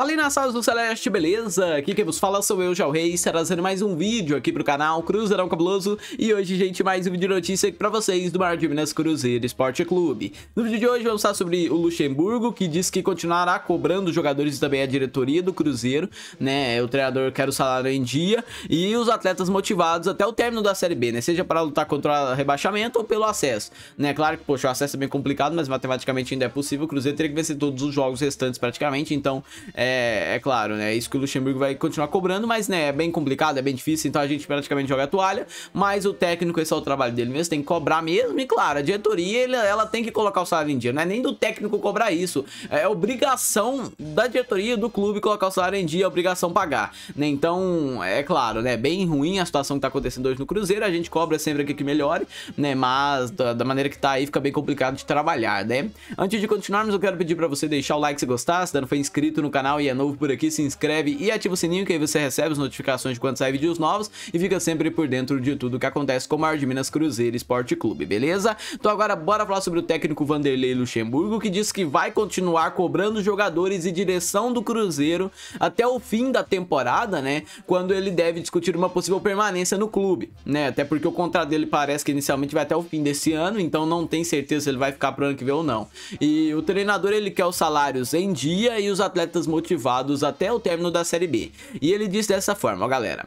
Ali nas salas do Celeste, beleza? Aqui quem vos fala sou eu, Jal Reis, trazendo mais um vídeo aqui pro canal Cruzeirão Cabuloso E hoje, gente, mais um vídeo de notícia aqui pra vocês do Mar de Minas Cruzeiro Esporte Clube No vídeo de hoje vamos falar sobre o Luxemburgo, que diz que continuará cobrando os jogadores e também a diretoria do Cruzeiro Né, o treinador quer o salário em dia E os atletas motivados até o término da Série B, né? Seja para lutar contra o rebaixamento ou pelo acesso Né, claro que, poxa, o acesso é bem complicado, mas matematicamente ainda é possível O Cruzeiro teria que vencer todos os jogos restantes praticamente, então... É, é, é, claro, né? Isso que o Luxemburgo vai continuar cobrando, mas né, é bem complicado, é bem difícil, então a gente praticamente joga a toalha. Mas o técnico, esse é o trabalho dele mesmo, tem que cobrar mesmo. E claro, a diretoria ele, ela tem que colocar o salário em dia. Não é nem do técnico cobrar isso. É obrigação da diretoria do clube colocar o salário em dia, é obrigação pagar. Né? Então, é claro, né? Bem ruim a situação que tá acontecendo hoje no Cruzeiro. A gente cobra sempre aqui que melhore, né? Mas da, da maneira que tá aí fica bem complicado de trabalhar, né? Antes de continuarmos, eu quero pedir para você deixar o like se gostar, se não for inscrito no canal e é novo por aqui, se inscreve e ativa o sininho que aí você recebe as notificações de quando sai vídeos novos e fica sempre por dentro de tudo que acontece com o Mar de Minas Cruzeiro Esporte Clube, beleza? Então agora bora falar sobre o técnico Vanderlei Luxemburgo que diz que vai continuar cobrando jogadores e direção do Cruzeiro até o fim da temporada, né? Quando ele deve discutir uma possível permanência no clube, né? Até porque o contrato dele parece que inicialmente vai até o fim desse ano, então não tem certeza se ele vai ficar pro ano que vem ou não. E o treinador ele quer os salários em dia e os atletas motivados motivados até o término da Série B. E ele diz dessa forma, ó, galera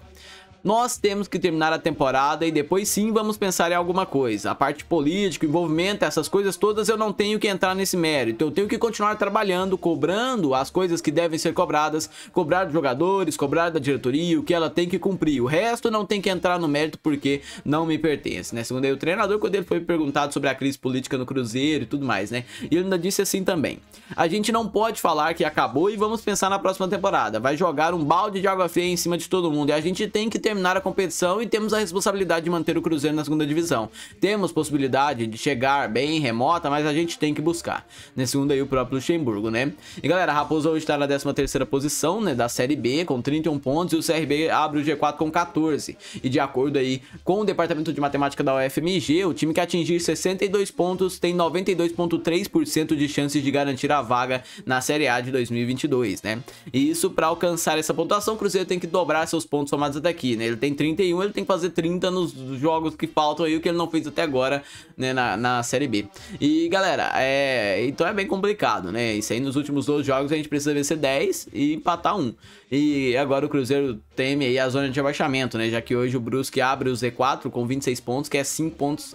nós temos que terminar a temporada e depois sim vamos pensar em alguma coisa. A parte política, envolvimento, essas coisas todas eu não tenho que entrar nesse mérito. Eu tenho que continuar trabalhando, cobrando as coisas que devem ser cobradas, cobrar dos jogadores, cobrar da diretoria, o que ela tem que cumprir. O resto não tem que entrar no mérito porque não me pertence, né? Segundo aí o treinador, quando ele foi perguntado sobre a crise política no Cruzeiro e tudo mais, né? E ele ainda disse assim também. A gente não pode falar que acabou e vamos pensar na próxima temporada. Vai jogar um balde de água fria em cima de todo mundo. E a gente tem que ter terminar a competição e temos a responsabilidade de manter o Cruzeiro na segunda divisão. Temos possibilidade de chegar bem remota, mas a gente tem que buscar. Nesse né, segundo aí o próprio Luxemburgo, né? E galera, a Raposa hoje está na 13 terceira posição, né, da Série B, com 31 pontos, e o CRB abre o G4 com 14. E de acordo aí com o Departamento de Matemática da UFMG, o time que atingir 62 pontos tem 92.3% de chances de garantir a vaga na Série A de 2022, né? E isso para alcançar essa pontuação, o Cruzeiro tem que dobrar seus pontos somados até aqui, né? né? Ele tem 31, ele tem que fazer 30 nos jogos que faltam aí, o que ele não fez até agora, né, na, na Série B. E, galera, é... então é bem complicado, né? Isso aí nos últimos dois jogos a gente precisa vencer 10 e empatar 1. E agora o Cruzeiro teme aí a zona de abaixamento, né? Já que hoje o Brusque abre o Z4 com 26 pontos, que é 5 pontos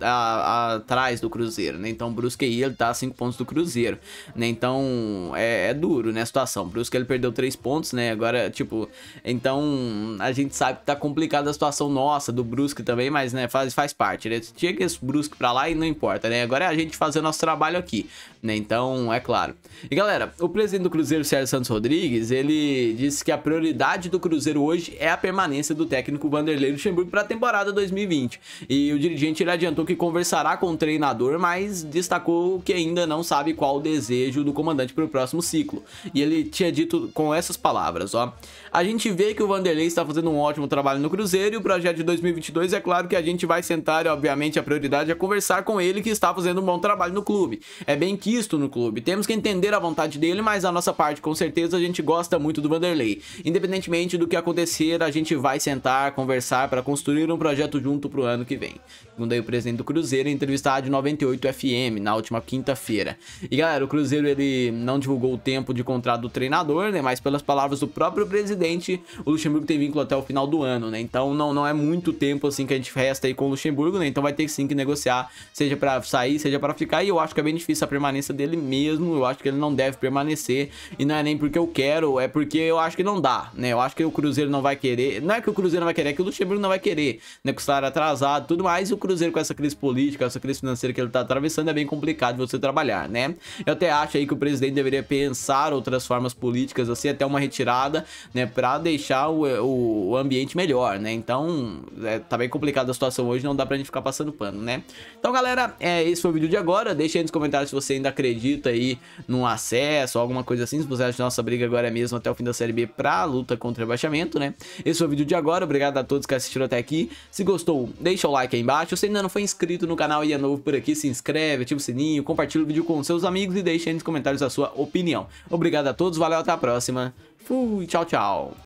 atrás do Cruzeiro, né? Então o Brusque aí ele tá a 5 pontos do Cruzeiro, né? Então é, é duro, né, a situação. O Brusque ele perdeu 3 pontos, né? Agora, tipo, então a gente sabe sabe que tá complicada a situação nossa, do Brusque também, mas né, faz, faz parte, né? Chega esse Brusque pra lá e não importa, né? Agora é a gente fazer nosso trabalho aqui, né? Então, é claro. E galera, o presidente do Cruzeiro, Sérgio Santos Rodrigues, ele disse que a prioridade do Cruzeiro hoje é a permanência do técnico Vanderlei Luxemburgo pra temporada 2020. E o dirigente, ele adiantou que conversará com o treinador, mas destacou que ainda não sabe qual o desejo do comandante pro próximo ciclo. E ele tinha dito com essas palavras, ó. A gente vê que o Vanderlei está fazendo um ótimo ótimo trabalho no Cruzeiro e o projeto de 2022 é claro que a gente vai sentar e obviamente a prioridade é conversar com ele que está fazendo um bom trabalho no clube. É bem quisto no clube, temos que entender a vontade dele, mas a nossa parte com certeza a gente gosta muito do Vanderlei. Independentemente do que acontecer, a gente vai sentar, conversar para construir um projeto junto pro ano que vem. Segundo aí o presidente do Cruzeiro, entrevistado de 98 FM na última quinta-feira. E galera, o Cruzeiro ele não divulgou o tempo de contrato do treinador, né, mas pelas palavras do próprio presidente, o Luxemburgo tem vínculo até o final final do ano, né? Então não, não é muito tempo assim que a gente resta aí com o Luxemburgo, né? Então vai ter sim que negociar, seja para sair, seja para ficar. E eu acho que é bem difícil a permanência dele mesmo. Eu acho que ele não deve permanecer. E não é nem porque eu quero, é porque eu acho que não dá, né? Eu acho que o Cruzeiro não vai querer. Não é que o Cruzeiro não vai querer, é que o Luxemburgo não vai querer, né? Com o salário atrasado tudo mais. E o Cruzeiro com essa crise política, essa crise financeira que ele tá atravessando, é bem complicado você trabalhar, né? Eu até acho aí que o presidente deveria pensar outras formas políticas, assim, até uma retirada, né? Pra deixar o, o, o ambiente melhor, né? Então, é, tá bem complicada a situação hoje, não dá pra gente ficar passando pano, né? Então, galera, é, esse foi o vídeo de agora. Deixa aí nos comentários se você ainda acredita aí num acesso, ou alguma coisa assim. Se você acha que nossa briga agora é mesmo até o fim da Série B pra luta contra o rebaixamento, né? Esse foi o vídeo de agora. Obrigado a todos que assistiram até aqui. Se gostou, deixa o like aí embaixo. Se ainda não foi inscrito no canal e é novo por aqui, se inscreve, ativa o sininho, compartilha o vídeo com seus amigos e deixa aí nos comentários a sua opinião. Obrigado a todos, valeu, até a próxima. Fui, tchau, tchau.